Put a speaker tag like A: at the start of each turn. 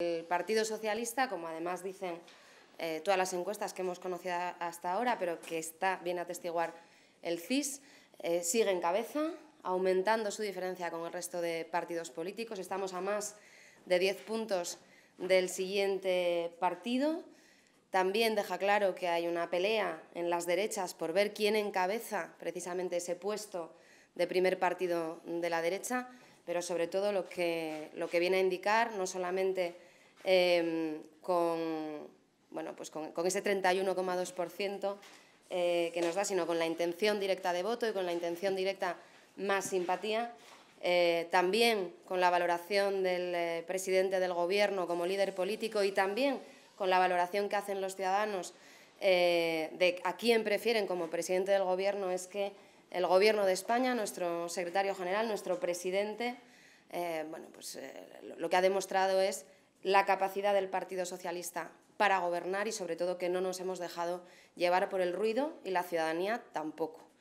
A: El Partido Socialista, como además dicen eh, todas las encuestas que hemos conocido hasta ahora, pero que está bien atestiguar el CIS, eh, sigue en cabeza, aumentando su diferencia con el resto de partidos políticos. Estamos a más de 10 puntos del siguiente partido. También deja claro que hay una pelea en las derechas por ver quién encabeza precisamente ese puesto de primer partido de la derecha pero sobre todo lo que, lo que viene a indicar, no solamente em, con, bueno, pues con, con ese 31,2% eh, que nos da, sino con la intención directa de voto y con la intención directa más simpatía, eh, también con la valoración del eh, presidente del Gobierno como líder político y también con la valoración que hacen los ciudadanos de a quién prefieren como presidente del Gobierno es que el Gobierno de España, nuestro secretario general, nuestro presidente, eh, bueno, pues, eh, lo que ha demostrado es la capacidad del Partido Socialista para gobernar y sobre todo que no nos hemos dejado llevar por el ruido y la ciudadanía tampoco.